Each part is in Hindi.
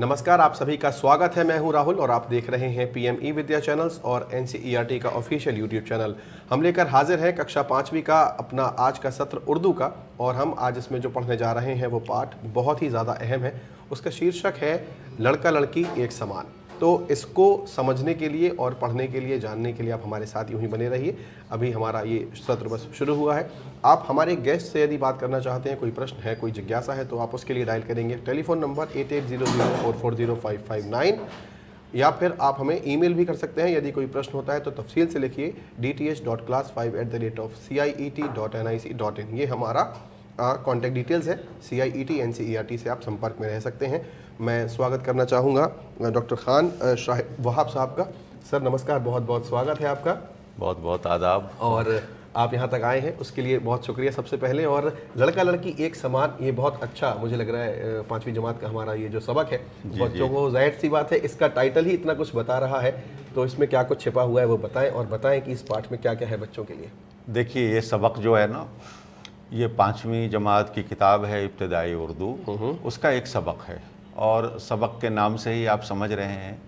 नमस्कार आप सभी का स्वागत है मैं हूं राहुल और आप देख रहे हैं पीएम ई विद्या चैनल्स और एन का ऑफिशियल यूट्यूब चैनल हम लेकर हाजिर हैं कक्षा पाँचवीं का अपना आज का सत्र उर्दू का और हम आज इसमें जो पढ़ने जा रहे हैं वो पाठ बहुत ही ज़्यादा अहम है उसका शीर्षक है लड़का लड़की एक समान तो इसको समझने के लिए और पढ़ने के लिए जानने के लिए आप हमारे साथ यूँ ही बने रहिए अभी हमारा ये सत्र बस शुरू हुआ है आप हमारे गेस्ट से यदि बात करना चाहते हैं कोई प्रश्न है कोई जिज्ञासा है तो आप उसके लिए डायल करेंगे telephone number eight eight zero zero four four zero five five nine या फिर आप हमें ईमेल भी कर सकते हैं यदि कोई प्रश्न होता है तो तफसील से लिखिए D T H dot class five at the rate of C I E T dot N I C dot in ये हमारा कॉन्टैक्ट डिटेल्स है C I E T N C E R T से आप संपर्क में रह सकते हैं मैं स्वागत करना चाहूँगा डॉक्टर खान शाह वहाब साहब का सर नमस्कार बहुत बहुत स्वागत है आपका बहुत बहुत आदाब और आप यहाँ तक आए हैं उसके लिए बहुत शुक्रिया सबसे पहले और लड़का लड़की एक समान ये बहुत अच्छा मुझे लग रहा है पाँचवीं जमात का हमारा ये जो सबक है बच्चों को जाहिर सी बात है इसका टाइटल ही इतना कुछ बता रहा है तो इसमें क्या कुछ छिपा हुआ है वो बताएं और बताएं कि इस पाठ में क्या क्या है बच्चों के लिए देखिए ये सबक जो है ना ये पाँचवीं जमात की किताब है इब्तदाई उर्दू हम्म। उसका एक सबक है और सबक के नाम से ही आप समझ रहे हैं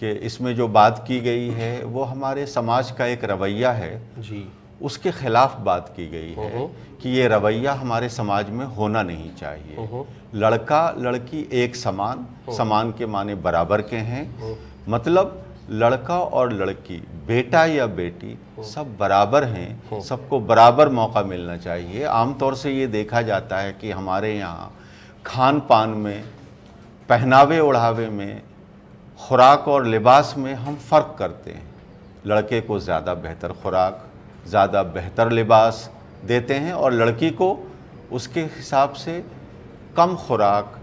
कि इसमें जो बात की गई है वो हमारे समाज का एक रवैया है जी उसके खिलाफ बात की गई है कि ये रवैया हमारे समाज में होना नहीं चाहिए लड़का लड़की एक समान समान के माने बराबर के हैं मतलब लड़का और लड़की बेटा या बेटी सब बराबर हैं सबको बराबर मौका मिलना चाहिए आमतौर से ये देखा जाता है कि हमारे यहाँ खान पान में पहनावे ओढ़ावे में खुराक और लिबास में हम फ़र्क करते हैं लड़के को ज़्यादा बेहतर खुराक ज़्यादा बेहतर लिबास देते हैं और लड़की को उसके हिसाब से कम खुराक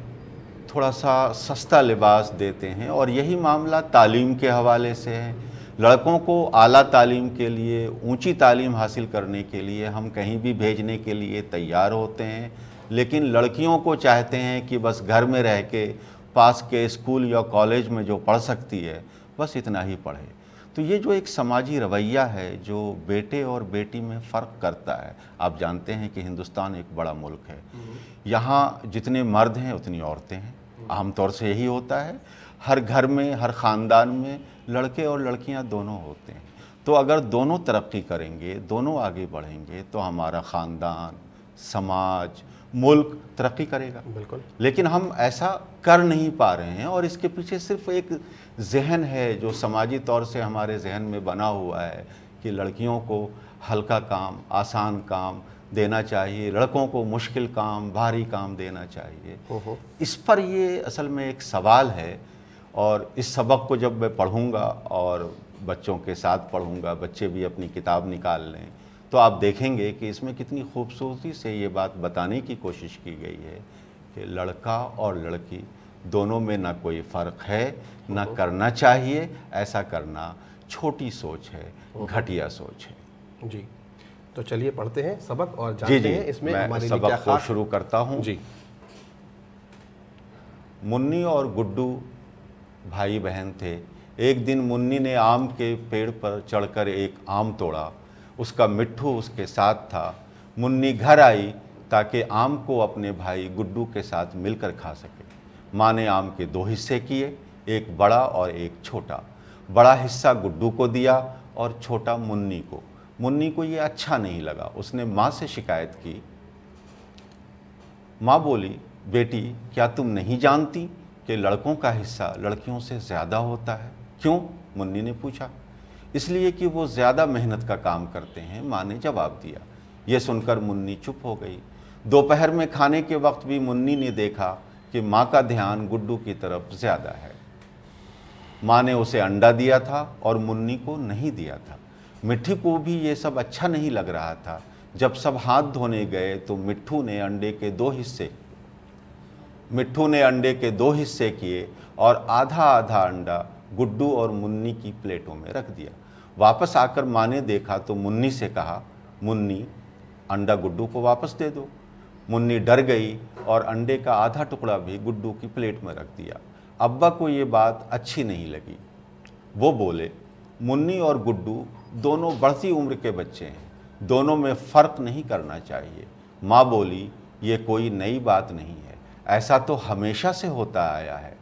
थोड़ा सा सस्ता लिबास देते हैं और यही मामला तालीम के हवाले से है लड़कों को आला तालीम के लिए ऊंची तालीम हासिल करने के लिए हम कहीं भी भेजने के लिए तैयार होते हैं लेकिन लड़कियों को चाहते हैं कि बस घर में रह के पास के स्कूल या कॉलेज में जो पढ़ सकती है बस इतना ही पढ़े तो ये जो एक समाजी रवैया है जो बेटे और बेटी में फ़र्क करता है आप जानते हैं कि हिंदुस्तान एक बड़ा मुल्क है हम्म। यहाँ जितने मर्द हैं उतनी औरतें हैं हम्म। आमतौर से यही होता है हर घर में हर ख़ानदान में लड़के और लड़कियाँ दोनों होते हैं तो अगर दोनों तरक्की करेंगे दोनों आगे बढ़ेंगे तो हमारा ख़ानदान समाज मुल्क तरक्की करेगा बिल्कुल लेकिन हम ऐसा कर नहीं पा रहे हैं और इसके पीछे सिर्फ एक जहन है जो समाजी तौर से हमारे जहन में बना हुआ है कि लड़कियों को हल्का काम आसान काम देना चाहिए लड़कों को मुश्किल काम भारी काम देना चाहिए इस पर ये असल में एक सवाल है और इस सबक को जब मैं पढ़ूंगा और बच्चों के साथ पढ़ूंगा बच्चे भी अपनी किताब निकाल लें तो आप देखेंगे कि इसमें कितनी खूबसूरती से ये बात बताने की कोशिश की गई है कि लड़का और लड़की दोनों में ना कोई फ़र्क है ना करना चाहिए ऐसा करना छोटी सोच है घटिया सोच है जी तो चलिए पढ़ते हैं सबक और जानते जी, जी, हैं इसमें मैं सबक को शुरू करता हूँ जी मुन्नी और गुड्डू भाई बहन थे एक दिन मुन्नी ने आम के पेड़ पर चढ़कर एक आम तोड़ा उसका मिट्ठू उसके साथ था मुन्नी घर आई ताकि आम को अपने भाई गुड्डू के साथ मिलकर खा सके माँ ने आम के दो हिस्से किए एक बड़ा और एक छोटा बड़ा हिस्सा गुड्डू को दिया और छोटा मुन्नी को मुन्नी को ये अच्छा नहीं लगा उसने माँ से शिकायत की माँ बोली बेटी क्या तुम नहीं जानती कि लड़कों का हिस्सा लड़कियों से ज़्यादा होता है क्यों मुन्नी ने पूछा इसलिए कि वो ज़्यादा मेहनत का काम करते हैं माँ ने जवाब दिया ये सुनकर मुन्नी चुप हो गई दोपहर में खाने के वक्त भी मुन्नी ने देखा कि माँ का ध्यान गुड्डू की तरफ ज़्यादा है माँ ने उसे अंडा दिया था और मुन्नी को नहीं दिया था मिट्टी को भी ये सब अच्छा नहीं लग रहा था जब सब हाथ धोने गए तो मिट्टू ने अंडे के दो हिस्से मिट्टू ने अंडे के दो हिस्से किए और आधा आधा अंडा गुड्डू और मुन्नी की प्लेटों में रख दिया वापस आकर माँ ने देखा तो मुन्नी से कहा मुन्नी अंडा गुड्डू को वापस दे दो मुन्नी डर गई और अंडे का आधा टुकड़ा भी गुड्डू की प्लेट में रख दिया अब्बा को ये बात अच्छी नहीं लगी वो बोले मुन्नी और गुड्डू दोनों बढ़ती उम्र के बच्चे हैं दोनों में फ़र्क नहीं करना चाहिए माँ बोली ये कोई नई बात नहीं है ऐसा तो हमेशा से होता आया है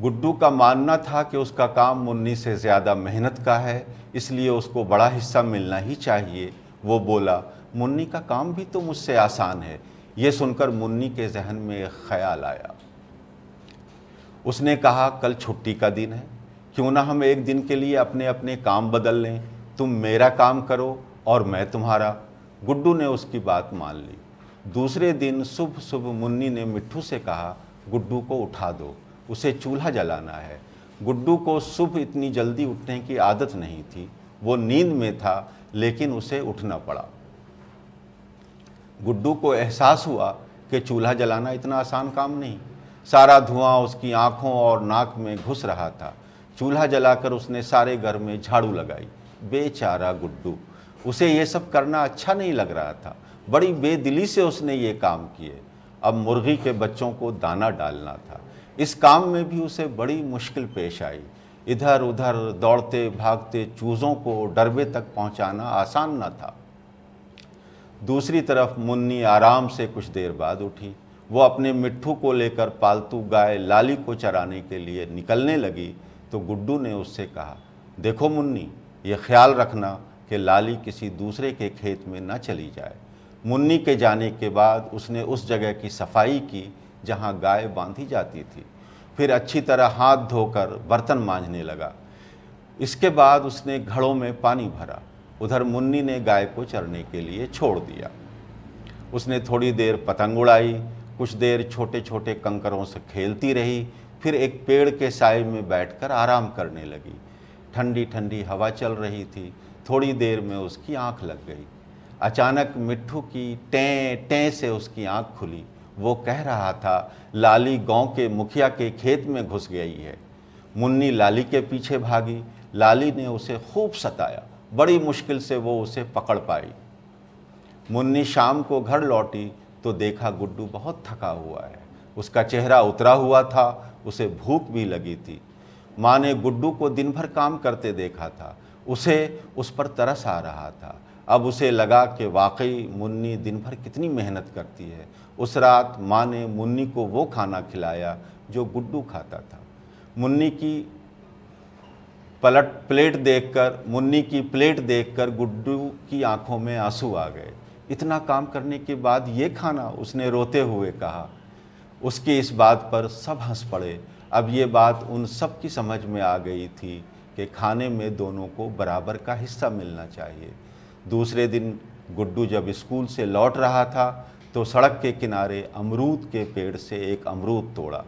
गुड्डू का मानना था कि उसका काम मुन्नी से ज़्यादा मेहनत का है इसलिए उसको बड़ा हिस्सा मिलना ही चाहिए वो बोला मुन्नी का काम भी तो मुझसे आसान है ये सुनकर मुन्नी के जहन में एक ख्याल आया उसने कहा कल छुट्टी का दिन है क्यों ना हम एक दिन के लिए अपने अपने काम बदल लें तुम मेरा काम करो और मैं तुम्हारा गुड्डू ने उसकी बात मान ली दूसरे दिन सुबह सुबह मुन्नी ने मिट्टू से कहा गुड्डू को उठा दो उसे चूल्हा जलाना है गुड्डू को सुबह इतनी जल्दी उठने की आदत नहीं थी वो नींद में था लेकिन उसे उठना पड़ा गुड्डू को एहसास हुआ कि चूल्हा जलाना इतना आसान काम नहीं सारा धुआं उसकी आंखों और नाक में घुस रहा था चूल्हा जलाकर उसने सारे घर में झाड़ू लगाई बेचारा गुड्डू उसे ये सब करना अच्छा नहीं लग रहा था बड़ी बेदिली से उसने ये काम किए अब मुर्गी के बच्चों को दाना डालना था इस काम में भी उसे बड़ी मुश्किल पेश आई इधर उधर दौड़ते भागते चूज़ों को डरबे तक पहुंचाना आसान न था दूसरी तरफ मुन्नी आराम से कुछ देर बाद उठी वो अपने मिट्ठू को लेकर पालतू गाय लाली को चराने के लिए निकलने लगी तो गुड्डू ने उससे कहा देखो मुन्नी ये ख्याल रखना कि लाली किसी दूसरे के खेत में न चली जाए मुन्नी के जाने के बाद उसने उस जगह की सफाई की जहाँ गाय बांधी जाती थी फिर अच्छी तरह हाथ धोकर बर्तन मांझने लगा इसके बाद उसने घड़ों में पानी भरा उधर मुन्नी ने गाय को चरने के लिए छोड़ दिया उसने थोड़ी देर पतंग उड़ाई कुछ देर छोटे छोटे कंकरों से खेलती रही फिर एक पेड़ के साय में बैठकर आराम करने लगी ठंडी ठंडी हवा चल रही थी थोड़ी देर में उसकी आंख लग गई अचानक मिट्टू की टें टें से उसकी आंख खुली वो कह रहा था लाली गांव के मुखिया के खेत में घुस गई है मुन्नी लाली के पीछे भागी लाली ने उसे खूब सताया बड़ी मुश्किल से वो उसे पकड़ पाई मुन्नी शाम को घर लौटी तो देखा गुड्डू बहुत थका हुआ है उसका चेहरा उतरा हुआ था उसे भूख भी लगी थी माँ ने गुड्डू को दिन भर काम करते देखा था उसे उस पर तरस आ रहा था अब उसे लगा कि वाकई मुन्नी दिन भर कितनी मेहनत करती है उस रात माँ ने मुन्नी को वो खाना खिलाया जो गुड्डू खाता था मुन्नी की पलट प्लेट देखकर मुन्नी की प्लेट देखकर गुड्डू की आंखों में आंसू आ गए इतना काम करने के बाद ये खाना उसने रोते हुए कहा उसकी इस बात पर सब हंस पड़े अब ये बात उन सब की समझ में आ गई थी कि खाने में दोनों को बराबर का हिस्सा मिलना चाहिए दूसरे दिन गुड्डू जब स्कूल से लौट रहा था तो सड़क के किनारे अमरूद के पेड़ से एक अमरूद तोड़ा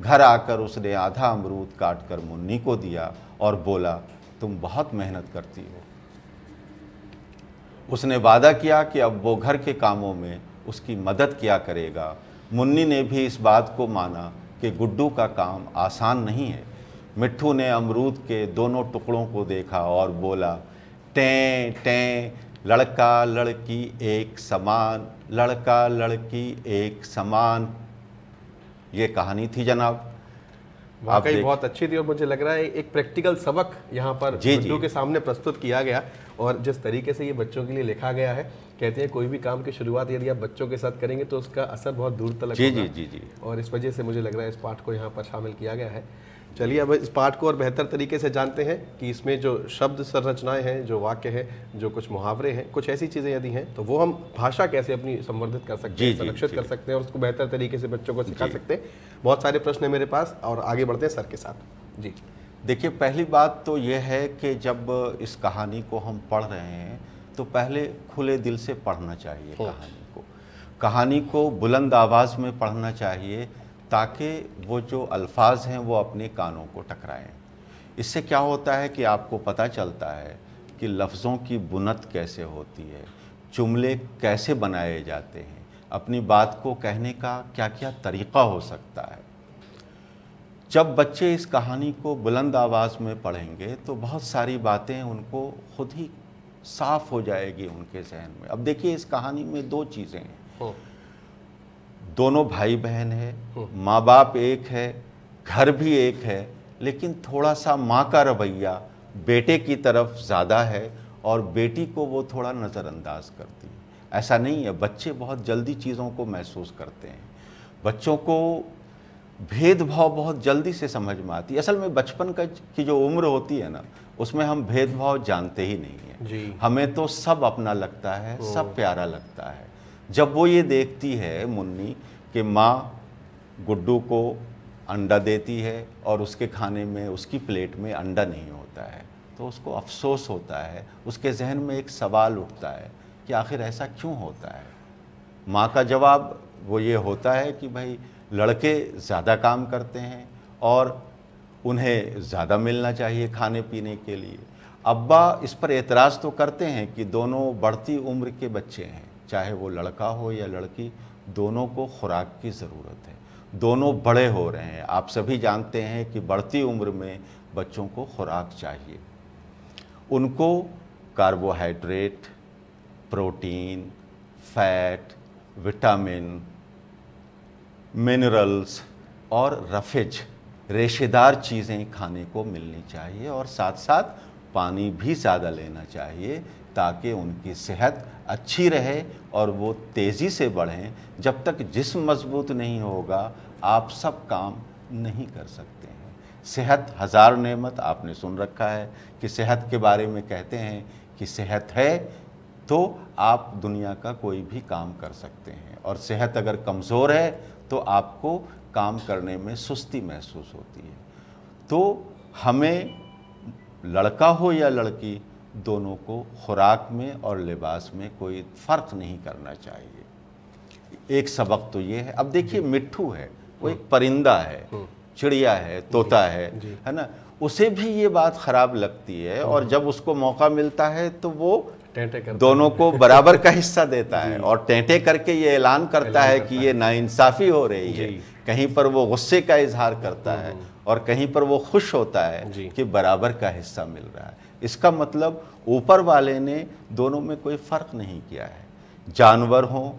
घर आकर उसने आधा अमरूद काट कर मुन्नी को दिया और बोला तुम बहुत मेहनत करती हो उसने वादा किया कि अब वो घर के कामों में उसकी मदद किया करेगा मुन्नी ने भी इस बात को माना कि गुड्डू का काम आसान नहीं है मिट्ठू ने अमरूद के दोनों टुकड़ों को देखा और बोला टें टें लड़का लड़की एक समान लड़का लड़की एक समान ये कहानी थी जनाब वाकई बहुत अच्छी थी और मुझे लग रहा है एक प्रैक्टिकल सबक यहाँ पर बच्चों के सामने प्रस्तुत किया गया और जिस तरीके से ये बच्चों के लिए लिखा गया है कहते हैं कोई भी काम की शुरुआत यदि आप बच्चों के साथ करेंगे तो उसका असर बहुत दूर तक जी जी जी जी और इस वजह से मुझे लग रहा है इस पाठ को यहाँ पर शामिल किया गया है चलिए अब इस पाठ को और बेहतर तरीके से जानते हैं कि इसमें जो शब्द संरचनाएं हैं जो वाक्य हैं जो कुछ मुहावरे हैं कुछ ऐसी चीज़ें यदि हैं तो वो हम भाषा कैसे अपनी संवर्धित कर सकते हैं संरक्षित कर सकते हैं और उसको बेहतर तरीके से बच्चों को सिखा सकते हैं बहुत सारे प्रश्न हैं मेरे पास और आगे बढ़ते हैं सर के साथ जी देखिए पहली बात तो यह है कि जब इस कहानी को हम पढ़ रहे हैं तो पहले खुले दिल से पढ़ना चाहिए कहानी को कहानी को बुलंद आवाज़ में पढ़ना चाहिए ताकि वो जो अल्फाज हैं वो अपने कानों को टकराएं इससे क्या होता है कि आपको पता चलता है कि लफ्ज़ों की बुनत कैसे होती है जुमले कैसे बनाए जाते हैं अपनी बात को कहने का क्या क्या तरीक़ा हो सकता है जब बच्चे इस कहानी को बुलंद आवाज़ में पढ़ेंगे तो बहुत सारी बातें उनको खुद ही साफ हो जाएगी उनके जहन में अब देखिए इस कहानी में दो चीज़ें हैं दोनों भाई बहन है हम्म। माँ बाप एक है घर भी एक है लेकिन थोड़ा सा माँ का रवैया बेटे की तरफ ज़्यादा है और बेटी को वो थोड़ा नज़रअंदाज करती है ऐसा नहीं है बच्चे बहुत जल्दी चीज़ों को महसूस करते हैं बच्चों को भेदभाव बहुत जल्दी से समझ में आती है असल में बचपन का की जो उम्र होती है ना उसमें हम भेदभाव जानते ही नहीं हैं हमें तो सब अपना लगता है हम्म। सब प्यारा लगता है जब वो ये देखती है मुन्नी कि माँ गुड्डू को अंडा देती है और उसके खाने में उसकी प्लेट में अंडा नहीं होता है तो उसको अफसोस होता है उसके जहन में एक सवाल उठता है कि आखिर ऐसा क्यों होता है माँ का जवाब वो ये होता है कि भाई लड़के ज़्यादा काम करते हैं और उन्हें ज़्यादा मिलना चाहिए खाने पीने के लिए अब्बा इस पर एतराज़ तो करते हैं कि दोनों बढ़ती उम्र के बच्चे हैं चाहे वो लड़का हो या लड़की दोनों को खुराक की ज़रूरत है दोनों बड़े हो रहे हैं आप सभी जानते हैं कि बढ़ती उम्र में बच्चों को खुराक चाहिए उनको carbohydrate protein fat vitamin minerals और रफेज रेशेदार चीज़ें खाने को मिलनी चाहिए और साथ साथ पानी भी ज़्यादा लेना चाहिए ताकि उनकी सेहत अच्छी रहे और वो तेज़ी से बढ़ें जब तक जिसम मजबूत नहीं होगा आप सब काम नहीं कर सकते हैं सेहत हज़ार नेमत आपने सुन रखा है कि सेहत के बारे में कहते हैं कि सेहत है तो आप दुनिया का कोई भी काम कर सकते हैं और सेहत अगर कमज़ोर है तो आपको काम करने में सुस्ती महसूस होती है तो हमें लड़का हो या लड़की दोनों को खुराक में और लिबास में कोई फ़र्क नहीं करना चाहिए एक सबक तो ये है अब देखिए मिट्टू है वो एक हम्म। परिंदा है हम्म। चिड़िया है तोता है है ना उसे भी ये बात ख़राब लगती है और हम्म। जब उसको मौका मिलता है तो वो दोनों को बराबर का हिस्सा देता है और टेंटे करके ये ऐलान करता करता है कि ये नाइंसाफ़ी हो रही है कहीं पर वो गुस्से का इजहार करता है और कहीं पर वो खुश होता है कि बराबर का हिस्सा मिल रहा है इसका मतलब ऊपर वाले ने दोनों में कोई फ़र्क नहीं किया है जानवर हों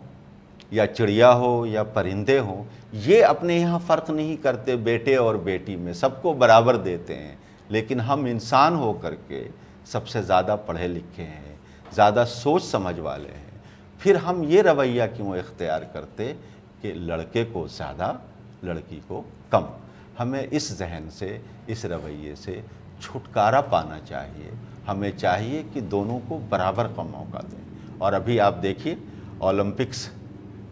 या चिड़िया हो या परिंदे हों ये अपने यहाँ फ़र्क नहीं करते बेटे और बेटी में सबको बराबर देते हैं लेकिन हम इंसान हो कर के सबसे ज़्यादा पढ़े लिखे हैं ज़्यादा सोच समझ वाले हैं फिर हम ये रवैया क्यों इख्तियार करते कि लड़के को ज़्यादा लड़की को कम हमें इस जहन से इस रवैये से छुटकारा पाना चाहिए हमें चाहिए कि दोनों को बराबर का मौका दें और अभी आप देखिए ओलंपिक्स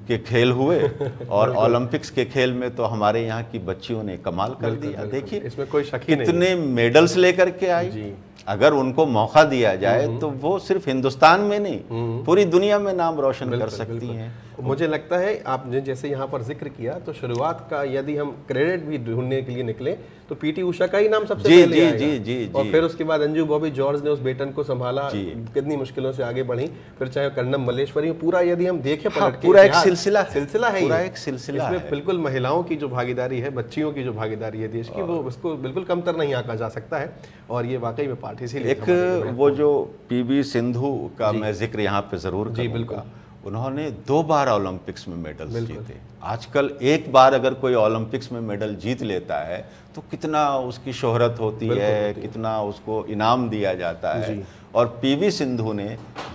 के खेल हुए और ओलंपिक्स के खेल में तो हमारे यहाँ की बच्चियों ने कमाल कर दिया देखिए इसमें कोई शक ही इतने मेडल्स लेकर के आई अगर उनको मौका दिया जाए हम्म। तो वो सिर्फ हिंदुस्तान में नहीं हम्म। पूरी दुनिया में नाम रोशन कर सकती हैं मुझे लगता है आपने जैसे यहाँ पर जिक्र किया तो शुरुआत का यदि हम क्रेडिट भी ढूंढने के लिए निकले तो पीटी उषा का ही नाम सबसे जी, पहले जी, आएगा। जी, जी, जी, और फिर उसके बाद अंजू बॉबी जॉर्ज ने उस बेटन को संभाला कितनी मुश्किलों से आगे बढ़ी फिर चाहे कन्नम मलेश्वरी पूरा यदि हम देखें हाँ, पूरा एक सिलसिला सिलसिला है पूरा एक सिलसिला इसमें बिल्कुल महिलाओं की जो भागीदारी है बच्चियों की जो भागीदारी है देश की वो उसको बिल्कुल कमतर नहीं आका जा सकता है और ये वाकई में पार्टी से एक वो जो पी सिंधु का मैं जिक्र यहाँ पे जरूर जी बिल्कुल उन्होंने दो बार ओलंपिक्स में मेडल जीते आजकल एक बार अगर कोई ओलंपिक्स में मेडल जीत लेता है तो कितना उसकी शोहरत होती है होती कितना उसको इनाम दिया जाता है और पीवी सिंधु ने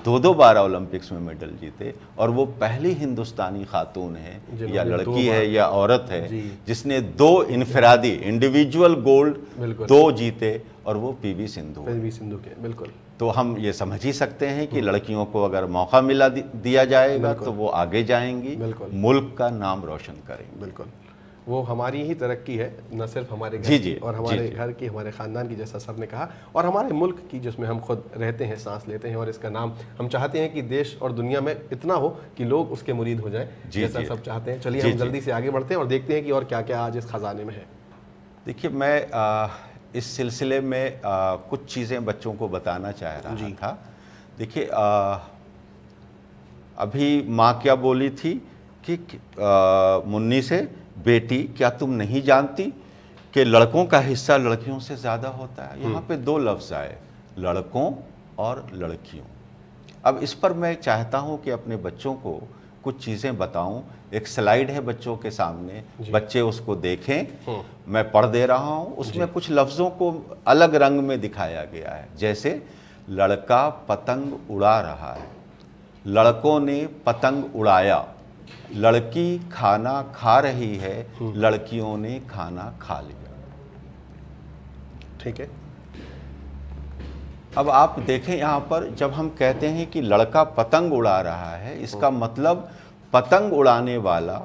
दो दो बार ओलंपिक्स में मेडल जीते और वो पहली हिंदुस्तानी खातून है या लड़की है या औरत है जिसने दो इनफरादी इंडिविजुअल गोल्ड दो जीते और वो पी सिंधु पी सिंधु के बिल्कुल तो हम ये समझ ही सकते हैं कि हम्म। लड़कियों को अगर मौका मिला दिया जाएगा तो वो आगे जाएंगी मुल्क का नाम रोशन करेंगी बिल्कुल वो हमारी ही तरक्की है न सिर्फ हमारे घर जी जी और हमारे घर की हमारे ख़ानदान की जैसा सर ने कहा और हमारे मुल्क की जिसमें हम खुद रहते हैं सांस लेते हैं और इसका नाम हम चाहते हैं कि देश और दुनिया में इतना हो कि लोग उसके मुरीद हो जाएं जैसा सब चाहते हैं चलिए हम जल्दी से आगे बढ़ते हैं और देखते हैं कि और क्या क्या आज इस ख़जाने में है देखिए मैं इस सिलसिले में आ, कुछ चीज़ें बच्चों को बताना चाह रहा था देखिए अभी माँ क्या बोली थी कि आ, मुन्नी से बेटी क्या तुम नहीं जानती कि लड़कों का हिस्सा लड़कियों से ज़्यादा होता है यहाँ हम्म। पे दो लफ्ज़ आए लड़कों और लड़कियों अब इस पर मैं चाहता हूँ कि अपने बच्चों को कुछ चीज़ें बताऊं एक स्लाइड है बच्चों के सामने बच्चे उसको देखें हम्म। मैं पढ़ दे रहा हूं उसमें कुछ लफ्ज़ों को अलग रंग में दिखाया गया है जैसे लड़का पतंग उड़ा रहा है लड़कों ने पतंग उड़ाया लड़की खाना खा रही है हम्म। लड़कियों ने खाना खा लिया ठीक है अब आप देखें यहाँ पर जब हम कहते हैं कि लड़का पतंग उड़ा रहा है इसका मतलब पतंग उड़ाने वाला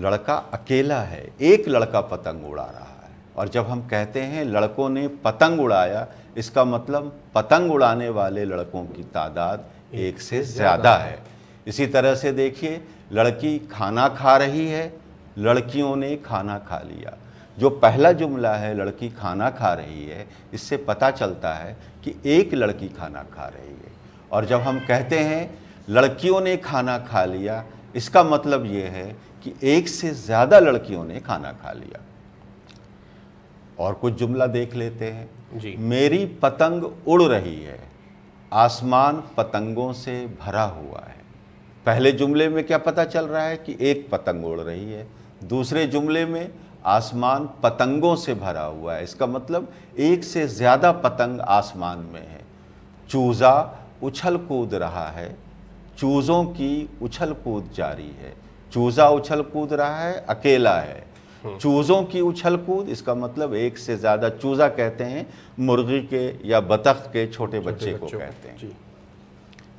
लड़का अकेला है एक लड़का पतंग उड़ा रहा है और जब हम कहते हैं लड़कों ने पतंग उड़ाया इसका मतलब पतंग उड़ाने वाले लड़कों की तादाद एक से ज़्यादा है इसी तरह से देखिए लड़की खाना खा रही है लड़कियों ने खाना खा लिया जो पहला जुमला है लड़की खाना खा रही है इससे पता चलता है कि एक लड़की खाना खा रही है और जब हम कहते हैं लड़कियों ने खाना खा लिया इसका मतलब ये है कि एक से ज़्यादा लड़कियों ने खाना खा लिया और कुछ जुमला देख लेते हैं जी। मेरी पतंग उड़ रही है आसमान पतंगों से भरा हुआ है पहले जुमले में क्या पता चल रहा है कि एक पतंग उड़ रही है दूसरे जुमले में आसमान पतंगों से भरा हुआ है इसका मतलब एक से ज़्यादा पतंग आसमान में है चूज़ा उछल कूद रहा है चूज़ों की उछल कूद जारी है चूज़ा उछल कूद रहा है अकेला है हम्म। चूज़ों की उछल कूद इसका मतलब एक से ज़्यादा चूज़ा कहते हैं मुर्गी के या बतख के छोटे बच्चे को कहते हैं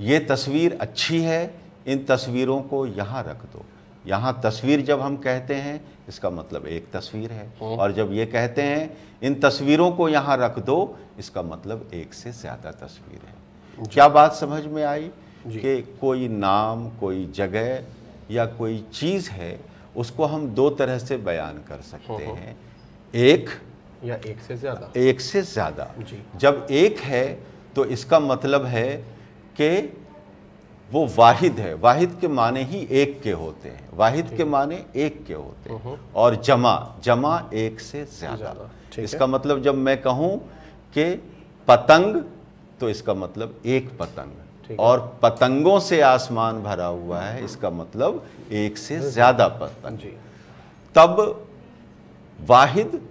ये तस्वीर अच्छी है इन तस्वीरों को यहाँ रख दो यहाँ तस्वीर जब हम कहते हैं इसका मतलब एक तस्वीर है हाँ। और जब ये कहते हैं इन तस्वीरों को यहाँ रख दो इसका मतलब एक से ज़्यादा तस्वीर है क्या बात समझ में आई कि कोई नाम कोई जगह या कोई चीज़ है उसको हम दो तरह से बयान कर सकते हाँ, हाँ। हैं एक या एक से ज़्यादा एक से ज़्यादा जब एक है तो इसका मतलब है कि वो वाहिद है वाहिद के माने ही एक के होते हैं वाहिद के माने एक के होते हैं हम्म। और जमा जमा एक से ज़्यादा इसका मतलब जब मैं कहूं कि पतंग तो इसका मतलब एक पतंग और पतंगों से आसमान भरा हुआ है इसका मतलब एक से ज़्यादा पतंग तब वाहिद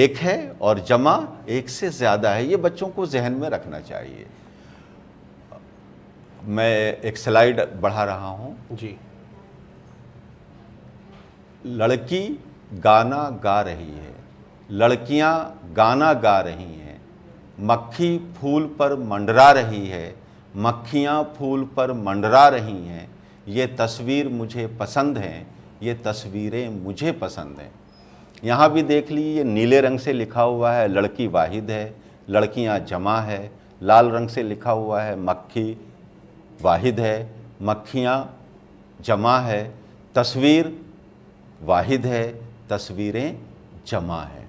एक है और जमा एक से ज़्यादा है ये बच्चों को जहन में रखना चाहिए मैं एक स्लाइड बढ़ा रहा हूँ जी लड़की गाना गा रही है लड़कियाँ गाना गा रही हैं मक्खी फूल पर मंडरा रही है मक्खियाँ फूल पर मंडरा रही हैं ये तस्वीर मुझे पसंद हैं ये तस्वीरें मुझे पसंद हैं यहाँ भी देख लीजिए नीले रंग से लिखा हुआ है लड़की वाहिद है लड़कियाँ जमा है लाल रंग से लिखा हुआ है मक्खी वाहिद है मक्खियाँ जमा है तस्वीर वाहिद है तस्वीरें जमा है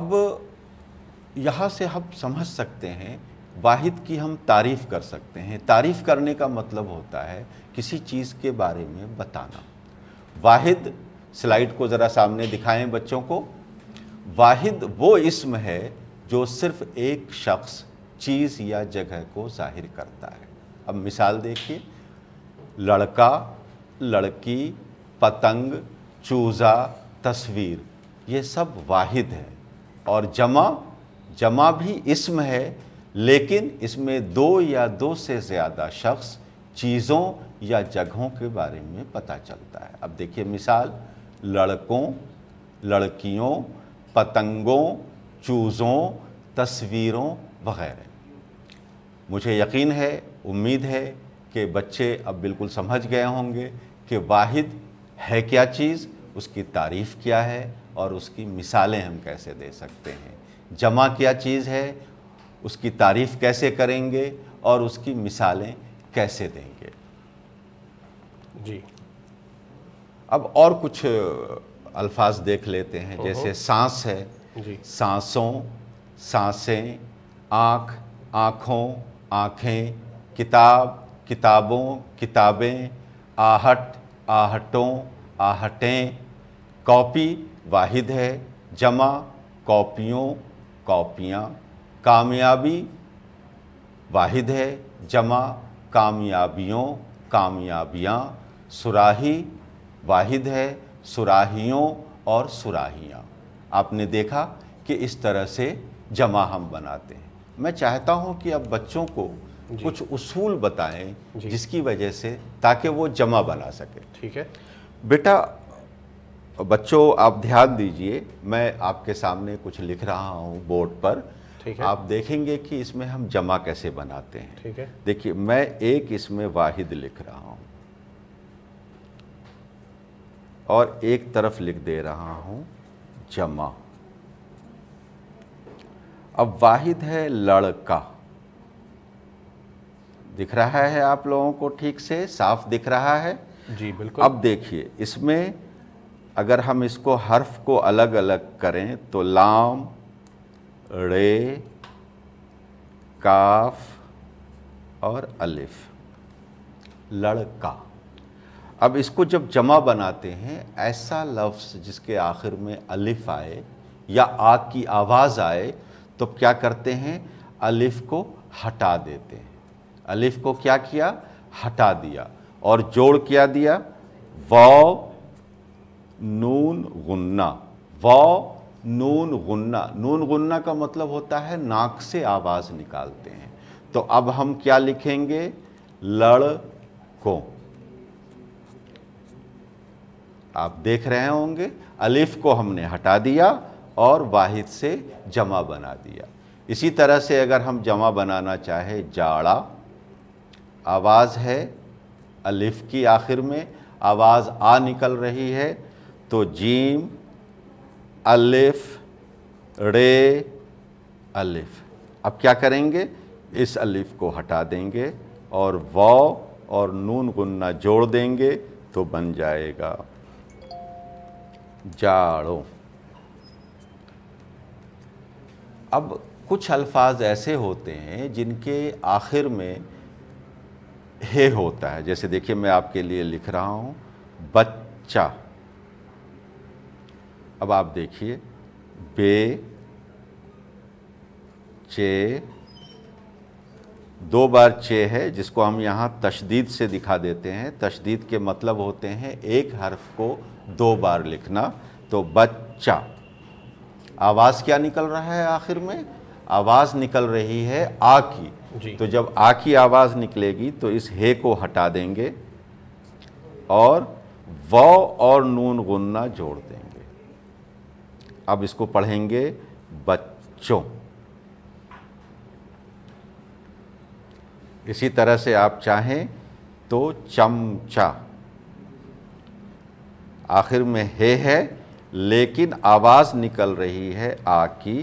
अब यहाँ से हम समझ सकते हैं वाहिद की हम तारीफ़ कर सकते हैं तारीफ़ करने का मतलब होता है किसी चीज़ के बारे में बताना वाहिद स्लाइड को ज़रा सामने दिखाएं बच्चों को वाहिद वो इसम है जो सिर्फ एक शख्स चीज़ या जगह को जाहिर करता है अब मिसाल देखिए लड़का लड़की पतंग चूज़ा तस्वीर ये सब वाहिद है और जमा जमा भी इसम है लेकिन इसमें दो या दो से ज़्यादा शख्स चीज़ों या जगहों के बारे में पता चलता है अब देखिए मिसाल लड़कों लड़कियों पतंगों चूज़ों तस्वीरों वगैरह मुझे यकीन है उम्मीद है कि बच्चे अब बिल्कुल समझ गए होंगे कि वाहिद है क्या चीज़ उसकी तारीफ़ क्या है और उसकी मिसालें हम कैसे दे सकते हैं जमा क्या चीज़ है उसकी तारीफ़ कैसे करेंगे और उसकी मिसालें कैसे देंगे जी अब और कुछ अल्फाज देख लेते हैं जैसे सांस है सांसों सांसें आँख आँखों आँखें किताब किताबों किताबें आहट आहटों आहटें कॉपी वाहिद है जमा कॉपियों कॉपियाँ कामयाबी वाहिद है जमा कामयाबियों कामयाबियाँ सुराही वाहिद है सुराहियों और सुराहियाँ आपने देखा कि इस तरह से जमा हम बनाते हैं मैं चाहता हूँ कि अब बच्चों को कुछ उसूल बताएं जिसकी वजह से ताकि वो जमा बना सके ठीक है बेटा बच्चों आप ध्यान दीजिए मैं आपके सामने कुछ लिख रहा हूँ बोर्ड पर ठीक है आप देखेंगे कि इसमें हम जमा कैसे बनाते हैं ठीक है देखिए मैं एक इसमें वाहिद लिख रहा हूँ और एक तरफ लिख दे रहा हूं जमा अब वाहिद है लड़का दिख रहा है आप लोगों को ठीक से साफ दिख रहा है जी बिल्कुल अब देखिए इसमें अगर हम इसको हर्फ को अलग अलग करें तो लाम रे काफ और अलिफ लड़का अब इसको जब जमा बनाते हैं ऐसा लफ्ज़ जिसके आखिर में अलिफ आए या आ की आवाज़ आए तो क्या करते हैं अलिफ को हटा देते हैं अलिफ को क्या किया हटा दिया और जोड़ क्या दिया वाव नून गुन्ना वाव नून गुन्ना नून गुन्ना का मतलब होता है नाक से आवाज़ निकालते हैं तो अब हम क्या लिखेंगे लड़कों आप देख रहे होंगे अलिफ को हमने हटा दिया और वाहिद से जमा बना दिया इसी तरह से अगर हम जमा बनाना चाहे जाड़ा आवाज़ है अलिफ की आखिर में आवाज़ आ निकल रही है तो जीम अलिफ रे अलिफ अब क्या करेंगे इस अलिफ को हटा देंगे और व और नून गुन्ना जोड़ देंगे तो बन जाएगा जाड़ो अब कुछ अल्फाज ऐसे होते हैं जिनके आखिर में हे होता है जैसे देखिए मैं आपके लिए लिख रहा हूँ बच्चा अब आप देखिए बे चे दो बार चे है जिसको हम यहाँ तशदीद से दिखा देते हैं तशदीद के मतलब होते हैं एक हर्फ को दो बार लिखना तो बच्चा आवाज़ क्या निकल रहा है आखिर में आवाज़ निकल रही है आ की तो जब आ की आवाज़ निकलेगी तो इस हे को हटा देंगे और व और नून गुन्ना जोड़ देंगे अब इसको पढ़ेंगे बच्चों इसी तरह से आप चाहें तो चमचा आखिर में हे है लेकिन आवाज़ निकल रही है आ की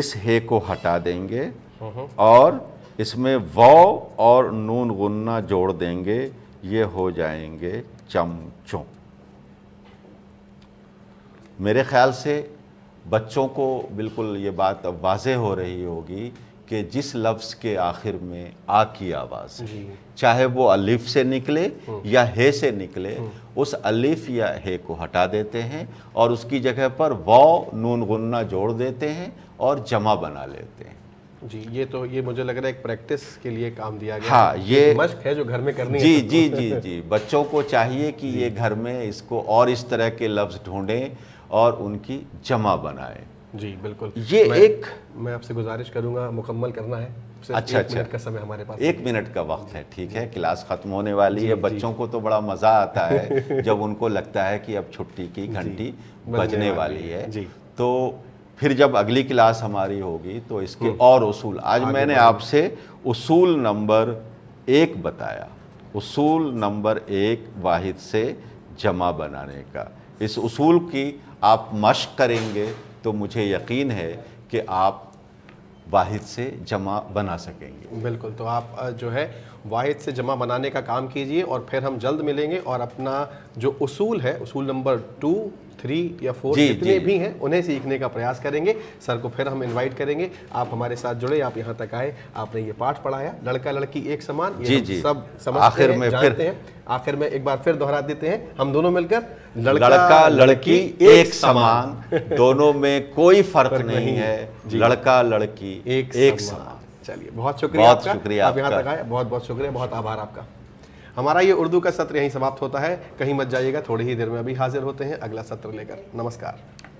इस हे को हटा देंगे हम्म। और इसमें व और नून गुन्ना जोड़ देंगे ये हो जाएंगे चमचों मेरे ख्याल से बच्चों को बिल्कुल ये बात अब वाजह हो रही होगी कि जिस लफ्ज़ के आखिर में आ की आवाज़ चाहे वो अलिफ से निकले हम्म। या हे से निकले हम्म। उस अलिफ या हे को हटा देते हैं और उसकी जगह पर वौ नून गुन्ना जोड़ देते हैं और जमा बना लेते हैं जी ये तो ये मुझे लग रहा है एक प्रैक्टिस के लिए काम दिया गया हाँ ये मश्क है जो घर में करनी जी है जी जी जी बच्चों को चाहिए कि ये घर में इसको और इस तरह के लफ्ज़ ढूंढें और उनकी जमा बनाए जी बिल्कुल ये मैं, एक मैं आपसे गुजारिश करूंगा मुकम्मल करना है अच्छा अच्छा का समय हमारे पास एक मिनट का वक्त है ठीक है क्लास खत्म होने वाली है बच्चों को तो बड़ा मज़ा आता है जब उनको लगता है कि अब छुट्टी की घंटी बजने वाली है तो फिर जब अगली क्लास हमारी होगी तो इसके हम्म। और उसूल आज मैंने आपसे उसूल नंबर एक बताया उसूल नंबर एक वाहिद से जमा बनाने का इस उसूल की आप मश्क करेंगे तो मुझे यकीन है कि आप वाहिद से जमा बना सकेंगे बिल्कुल तो आप जो है वाहिद से जमा बनाने का काम कीजिए और फिर हम जल्द मिलेंगे और अपना जो उसूल है उसूल नंबर टू थ्री या फोर जितने भी हैं उन्हें सीखने का प्रयास करेंगे सर को फिर हम इनवाइट करेंगे आप हमारे साथ जुड़े आप यहाँ तक आए आपने ये पाठ पढ़ाया लड़का लड़की एक समान ये जी, जी, सब समझ आखिर में जानते हैं आखिर में एक बार फिर दोहरा देते हैं हम दोनों मिलकर लड़का, लड़का लड़की एक समान दोनों में कोई फर्क नहीं है लड़का लड़की एक समान चलिए बहुत शुक्रिया बहुत शुक्रिया आप यहाँ तक आए बहुत बहुत शुक्रिया बहुत आभार आपका हमारा ये उर्दू का सत्र यहीं समाप्त होता है कहीं मत जाइएगा थोड़ी ही देर में अभी हाजिर होते हैं अगला सत्र लेकर नमस्कार